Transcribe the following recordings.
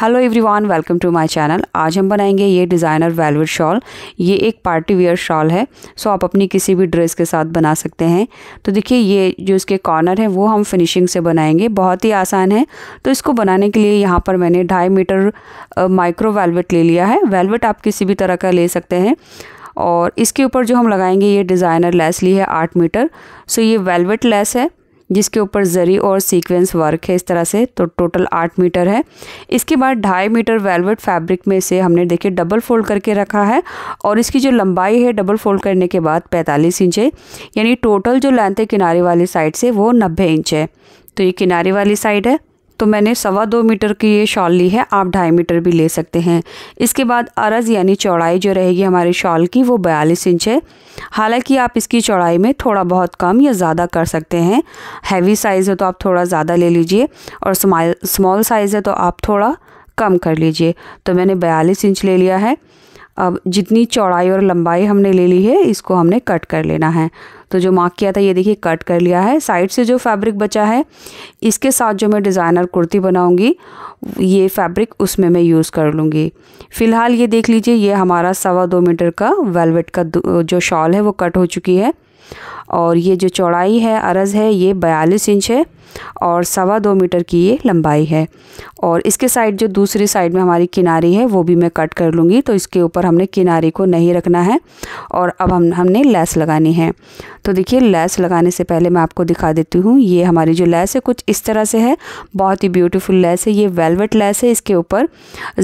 hello everyone welcome to my channel आज हम बनाएंगे ये डिज़ाइनर वेलवेट शॉल ये एक पार्टी वेयर शॉल है सो आप अपनी किसी भी ड्रेस के साथ बना सकते हैं तो देखिए ये जो इसके कॉर्नर हैं वो हम फिनिशिंग से बनाएंगे बहुत ही आसान है तो इसको बनाने के लिए यहाँ पर मैंने ढाई मीटर माइक्रो वेलवेट ले लिया है वेलवेट आप किसी भी तरह का ले सकते हैं और इसके ऊपर जो हम लगाएंगे ये डिज़ाइनर लेस ली है आठ मीटर सो ये वेलवेट लेस है जिसके ऊपर जरी और सीक्वेंस वर्क है इस तरह से तो टोटल आठ मीटर है इसके बाद ढाई मीटर वेलवेट फैब्रिक में से हमने देखिए डबल फोल्ड करके रखा है और इसकी जो लंबाई है डबल फोल्ड करने के बाद पैंतालीस इंच है यानी टोटल जो लेंथ है किनारे वाली साइड से वो नब्बे इंच है तो ये किनारे वाली साइड है तो मैंने सवा दो मीटर की ये शॉल ली है आप ढाई मीटर भी ले सकते हैं इसके बाद अरज यानी चौड़ाई जो रहेगी हमारे शॉल की वो बयालीस इंच है हालांकि आप इसकी चौड़ाई में थोड़ा बहुत कम या ज़्यादा कर सकते हैं हैवी साइज़ है तो आप थोड़ा ज़्यादा ले लीजिए और स्मॉल साइज़ है तो आप थोड़ा कम कर लीजिए तो मैंने बयालीस इंच ले लिया है अब जितनी चौड़ाई और लंबाई हमने ले ली है इसको हमने कट कर लेना है तो जो मार्क किया था ये देखिए कट कर लिया है साइड से जो फैब्रिक बचा है इसके साथ जो मैं डिज़ाइनर कुर्ती बनाऊंगी ये फैब्रिक उसमें मैं यूज़ कर लूँगी फ़िलहाल ये देख लीजिए ये हमारा सवा दो मीटर का वेलवेट का जो शॉल है वो कट हो चुकी है और ये जो चौड़ाई है अरज़ है ये बयालीस इंच है और सवा दो मीटर की ये लंबाई है और इसके साइड जो दूसरी साइड में हमारी किनारी है वो भी मैं कट कर लूँगी तो इसके ऊपर हमने किनारी को नहीं रखना है और अब हम हमने लेस लगानी है तो देखिए लेस लगाने से पहले मैं आपको दिखा देती हूँ ये हमारी जो लेस है कुछ इस तरह से है बहुत ही ब्यूटीफुल लेस है ये वेलवेट लेस है इसके ऊपर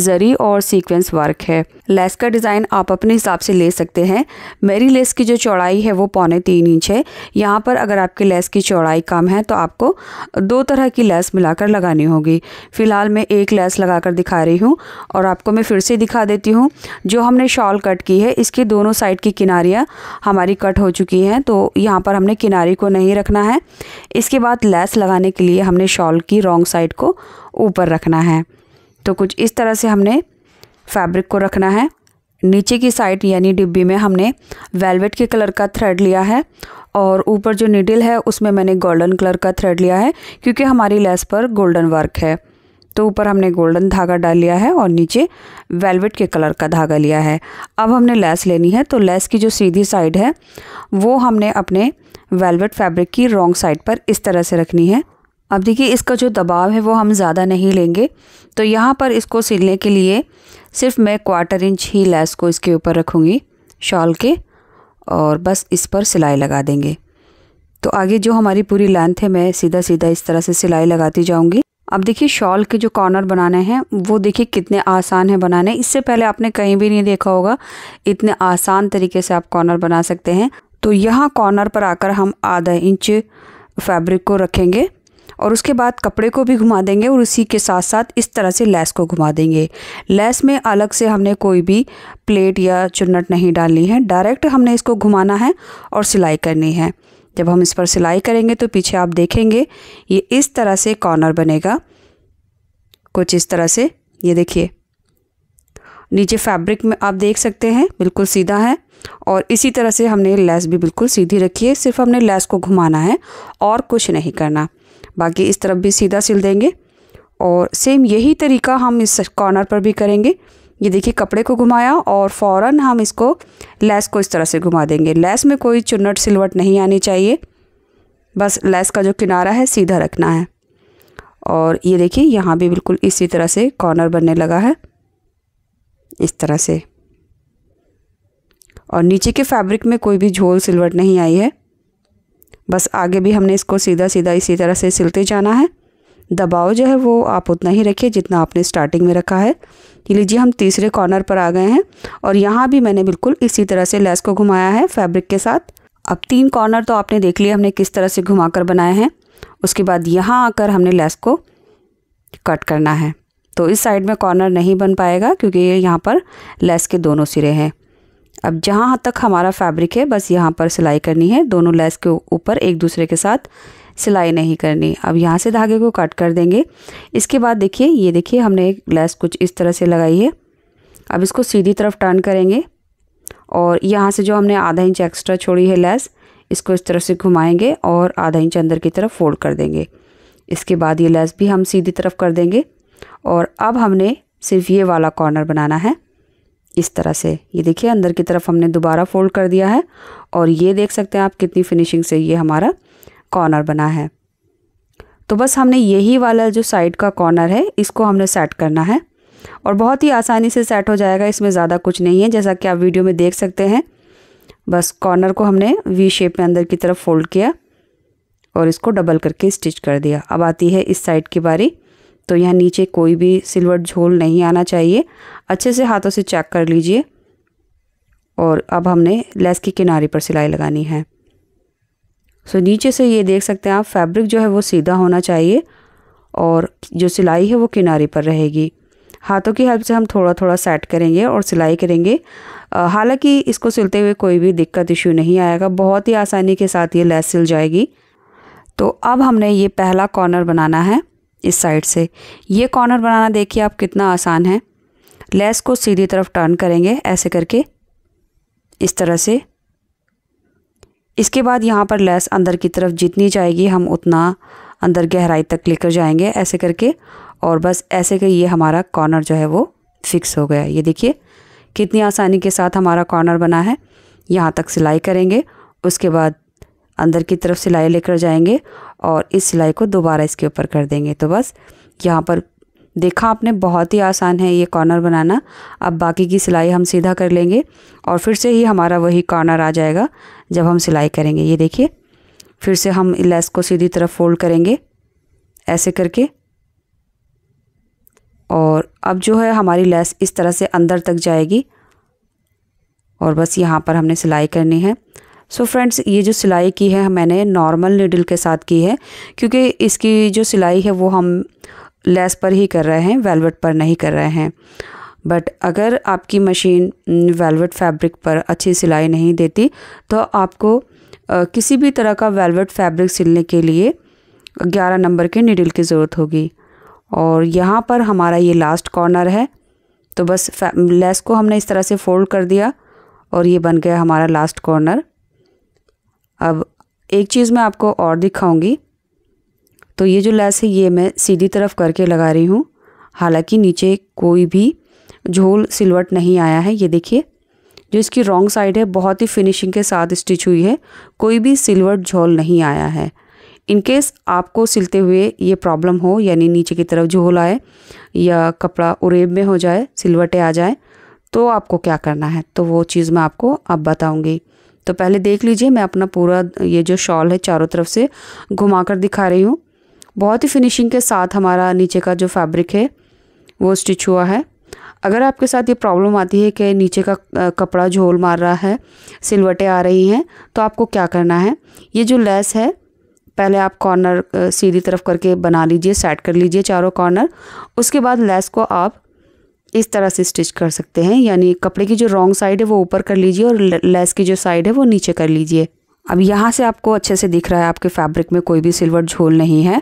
ज़री और सीक्वेंस वर्क है लेस का डिज़ाइन आप अपने हिसाब से ले सकते हैं मेरी लेस की जो चौड़ाई है वो पौने तीन तीन इंच है यहाँ पर अगर आपकी लेस की चौड़ाई कम है तो आपको दो तरह की लेस मिलाकर लगानी होगी फ़िलहाल मैं एक लेस लगाकर दिखा रही हूँ और आपको मैं फिर से दिखा देती हूँ जो हमने शॉल कट की है इसकी दोनों साइड की किनारियाँ हमारी कट हो चुकी हैं तो यहाँ पर हमने किनारी को नहीं रखना है इसके बाद लेस लगाने के लिए हमने शॉल की रॉन्ग साइड को ऊपर रखना है तो कुछ इस तरह से हमने फैब्रिक को रखना है नीचे की साइड यानी डिब्बी में हमने वेलवेट के कलर का थ्रेड लिया है और ऊपर जो निडिल है उसमें मैंने गोल्डन कलर का थ्रेड लिया है क्योंकि हमारी लेस पर गोल्डन वर्क है तो ऊपर हमने गोल्डन धागा डाल लिया है और नीचे वेलवेट के कलर का धागा लिया है अब हमने लेस लेनी है तो लेस की जो सीधी साइड है वो हमने अपने वेलवेट फैब्रिक की रॉन्ग साइड पर इस तरह से रखनी है अब देखिए इसका जो दबाव है वो हम ज़्यादा नहीं लेंगे तो यहाँ पर इसको सिलने के लिए सिर्फ मैं क्वार्टर इंच ही लैस को इसके ऊपर रखूँगी शॉल के और बस इस पर सिलाई लगा देंगे तो आगे जो हमारी पूरी लेंथ है मैं सीधा सीधा इस तरह से सिलाई लगाती जाऊँगी अब देखिए शॉल के जो कॉर्नर बनाने हैं वो देखिए कितने आसान है बनाने इससे पहले आपने कहीं भी नहीं देखा होगा इतने आसान तरीके से आप कॉर्नर बना सकते हैं तो यहाँ कॉर्नर पर आकर हम आधा इंच फैब्रिक को रखेंगे और उसके बाद कपड़े को भी घुमा देंगे और उसी के साथ साथ इस तरह से लैस को घुमा देंगे लैस में अलग से हमने कोई भी प्लेट या चुन्नट नहीं डालनी है डायरेक्ट हमने इसको घुमाना है और सिलाई करनी है जब हम इस पर सिलाई करेंगे तो पीछे आप देखेंगे ये इस तरह से कॉर्नर बनेगा कुछ इस तरह से ये देखिए नीचे फैब्रिक में आप देख सकते हैं बिल्कुल सीधा है और इसी तरह से हमने लैस भी बिल्कुल सीधी रखी है सिर्फ हमने लैस को घुमाना है और कुछ नहीं करना बाकी इस तरफ भी सीधा सिल देंगे और सेम यही तरीका हम इस कॉर्नर पर भी करेंगे ये देखिए कपड़े को घुमाया और फ़ौर हम इसको लेस को इस तरह से घुमा देंगे लैस में कोई चुन्नट सिलवट नहीं आनी चाहिए बस लैस का जो किनारा है सीधा रखना है और ये देखिए यहाँ भी बिल्कुल इसी तरह से कॉर्नर बनने लगा है इस तरह से और नीचे के फैब्रिक में कोई भी झोल सिलवट नहीं आई है बस आगे भी हमने इसको सीधा सीधा इसी तरह से सिलते जाना है दबाव जो है वो आप उतना ही रखिए जितना आपने स्टार्टिंग में रखा है लीजिए हम तीसरे कॉर्नर पर आ गए हैं और यहाँ भी मैंने बिल्कुल इसी तरह से लेस को घुमाया है फैब्रिक के साथ अब तीन कॉर्नर तो आपने देख लिया हमने किस तरह से घुमाकर बनाए हैं उसके बाद यहाँ आकर हमने लेस को कट करना है तो इस साइड में कॉर्नर नहीं बन पाएगा क्योंकि ये यहाँ पर लेस के दोनों सिरे हैं अब जहाँ तक हमारा फैब्रिक है बस यहाँ पर सिलाई करनी है दोनों लेस के ऊपर एक दूसरे के साथ सिलाई नहीं करनी अब यहाँ से धागे को कट कर देंगे इसके बाद देखिए ये देखिए हमने एक लेस कुछ इस तरह से लगाई है अब इसको सीधी तरफ टर्न करेंगे और यहाँ से जो हमने आधा इंच एक्स्ट्रा छोड़ी है लेस इसको इस तरह से घुमाएंगे और आधा इंच अंदर की तरफ फोल्ड कर देंगे इसके बाद ये लेस भी हम सीधी तरफ कर देंगे और अब हमने सिर्फ ये वाला कॉर्नर बनाना है इस तरह से ये देखिए अंदर की तरफ हमने दोबारा फोल्ड कर दिया है और ये देख सकते हैं आप कितनी फिनिशिंग से ये हमारा कॉर्नर बना है तो बस हमने यही वाला जो साइड का कॉर्नर है इसको हमने सेट करना है और बहुत ही आसानी से सेट हो जाएगा इसमें ज़्यादा कुछ नहीं है जैसा कि आप वीडियो में देख सकते हैं बस कॉर्नर को हमने वी शेप में अंदर की तरफ फोल्ड किया और इसको डबल करके स्टिच कर दिया अब आती है इस साइड की बारी तो यहाँ नीचे कोई भी सिल्वर झोल नहीं आना चाहिए अच्छे से हाथों से चेक कर लीजिए और अब हमने लेस की किनारे पर सिलाई लगानी है सो नीचे से ये देख सकते हैं आप फैब्रिक जो है वो सीधा होना चाहिए और जो सिलाई है वो किनारे पर रहेगी हाथों की हेल्प से हम थोड़ा थोड़ा सेट करेंगे और सिलाई करेंगे हालांकि इसको सिलते हुए कोई भी दिक्कत इश्यू नहीं आएगा बहुत ही आसानी के साथ ये लेस सिल जाएगी तो अब हमने ये पहला कॉर्नर बनाना है इस साइड से ये कॉर्नर बनाना देखिए आप कितना आसान है लेस को सीधी तरफ टर्न करेंगे ऐसे करके इस तरह से इसके बाद यहाँ पर लेस अंदर की तरफ जितनी जाएगी हम उतना अंदर गहराई तक लेकर जाएंगे ऐसे करके और बस ऐसे कर ये हमारा कॉर्नर जो है वो फिक्स हो गया ये देखिए कितनी आसानी के साथ हमारा कॉर्नर बना है यहाँ तक सिलाई करेंगे उसके बाद अंदर की तरफ सिलाई लेकर जाएंगे और इस सिलाई को दोबारा इसके ऊपर कर देंगे तो बस यहाँ पर देखा आपने बहुत ही आसान है ये कॉर्नर बनाना अब बाकी की सिलाई हम सीधा कर लेंगे और फिर से ही हमारा वही कॉर्नर आ जाएगा जब हम सिलाई करेंगे ये देखिए फिर से हम लेस को सीधी तरफ फोल्ड करेंगे ऐसे करके और अब जो है हमारी लेस इस तरह से अंदर तक जाएगी और बस यहाँ पर हमने सिलाई करनी है सो so फ्रेंड्स ये जो सिलाई की है मैंने नॉर्मल नीडल के साथ की है क्योंकि इसकी जो सिलाई है वो हम लेस पर ही कर रहे हैं वेलवेट पर नहीं कर रहे हैं बट अगर आपकी मशीन वेलवेट फैब्रिक पर अच्छी सिलाई नहीं देती तो आपको किसी भी तरह का वेलवेट फैब्रिक सिलने के लिए 11 नंबर के निडल की ज़रूरत होगी और यहाँ पर हमारा ये लास्ट कॉर्नर है तो बस लेस को हमने इस तरह से फोल्ड कर दिया और ये बन गया हमारा लास्ट कॉर्नर अब एक चीज़ मैं आपको और दिखाऊंगी तो ये जो लैस है ये मैं सीधी तरफ करके लगा रही हूँ हालांकि नीचे कोई भी झोल सिलवट नहीं आया है ये देखिए जो इसकी रॉन्ग साइड है बहुत ही फिनिशिंग के साथ स्टिच हुई है कोई भी सिलवट झोल नहीं आया है इनकेस आपको सिलते हुए ये प्रॉब्लम हो यानी नीचे की तरफ झोल आए या कपड़ा उरेब में हो जाए सिलवटे आ जाए तो आपको क्या करना है तो वो चीज़ मैं आपको अब बताऊँगी तो पहले देख लीजिए मैं अपना पूरा ये जो शॉल है चारों तरफ से घुमा कर दिखा रही हूँ बहुत ही फिनिशिंग के साथ हमारा नीचे का जो फैब्रिक है वो स्टिच हुआ है अगर आपके साथ ये प्रॉब्लम आती है कि नीचे का कपड़ा झोल मार रहा है सिलवटें आ रही हैं तो आपको क्या करना है ये जो लेस है पहले आप कॉर्नर सीधी तरफ करके बना लीजिए सेट कर लीजिए चारों कॉर्नर उसके बाद लेस को आप इस तरह से स्टिच कर सकते हैं यानी कपड़े की जो रॉन्ग साइड है वो ऊपर कर लीजिए और लेस की जो साइड है वो नीचे कर लीजिए अब यहाँ से आपको अच्छे से दिख रहा है आपके फैब्रिक में कोई भी सिल्वर झोल नहीं है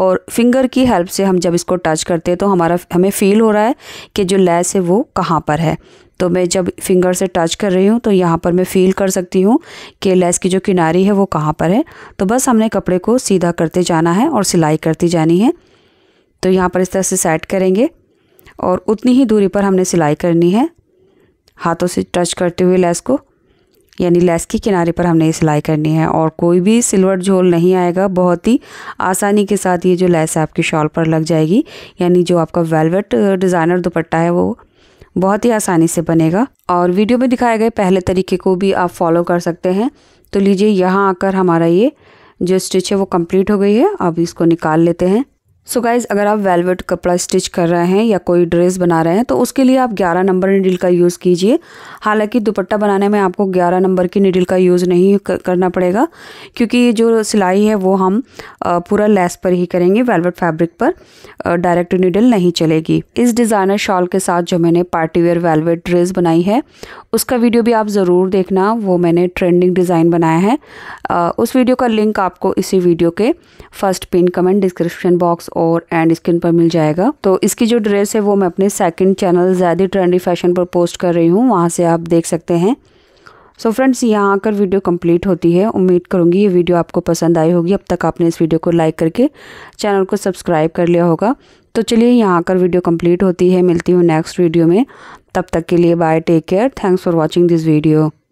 और फिंगर की हेल्प से हम जब इसको टच करते हैं तो हमारा हमें फील हो रहा है कि जो लेस है वो कहाँ पर है तो मैं जब फिंगर से टच कर रही हूँ तो यहाँ पर मैं फ़ील कर सकती हूँ कि लेस की जो किनारी है वो कहाँ पर है तो बस हमने कपड़े को सीधा करते जाना है और सिलाई करती जानी है तो यहाँ पर इस तरह से सेट करेंगे और उतनी ही दूरी पर हमने सिलाई करनी है हाथों से टच करते हुए लैस को यानी लैस के किनारे पर हमने ये सिलाई करनी है और कोई भी सिल्वर झोल नहीं आएगा बहुत ही आसानी के साथ ये जो लैस है आपकी शॉल पर लग जाएगी यानी जो आपका वेलवेट डिज़ाइनर दुपट्टा है वो बहुत ही आसानी से बनेगा और वीडियो में दिखाए गए पहले तरीके को भी आप फॉलो कर सकते हैं तो लीजिए यहाँ आकर हमारा ये जो स्टिच है वो कम्प्लीट हो गई है अब इसको निकाल लेते हैं सो so गाइज़ अगर आप वेलवेट कपड़ा स्टिच कर रहे हैं या कोई ड्रेस बना रहे हैं तो उसके लिए आप 11 नंबर निडिल का यूज़ कीजिए हालांकि दुपट्टा बनाने में आपको 11 नंबर की निडिल का यूज़ नहीं करना पड़ेगा क्योंकि जो सिलाई है वो हम पूरा लेस पर ही करेंगे वेलवेट फैब्रिक पर डायरेक्ट निडिल नहीं चलेगी इस डिज़ाइनर शॉल के साथ जो मैंने पार्टीवेयर वेलवेट ड्रेस बनाई है उसका वीडियो भी आप ज़रूर देखना वो मैंने ट्रेंडिंग डिज़ाइन बनाया है उस वीडियो का लिंक आपको इसी वीडियो के first pin comment description box और एंड स्किन पर मिल जाएगा तो इसकी जो ड्रेस है वो मैं अपने सेकंड चैनल ज़्यादा ट्रेंडी फैशन पर पोस्ट कर रही हूँ वहाँ से आप देख सकते हैं सो फ्रेंड्स यहाँ आकर वीडियो कंप्लीट होती है उम्मीद करूँगी ये वीडियो आपको पसंद आई होगी अब तक आपने इस वीडियो को लाइक करके चैनल को सब्सक्राइब कर लिया होगा तो चलिए यहाँ आकर वीडियो कंप्लीट होती है मिलती हूँ नेक्स्ट वीडियो में तब तक के लिए bye take care thanks for watching this video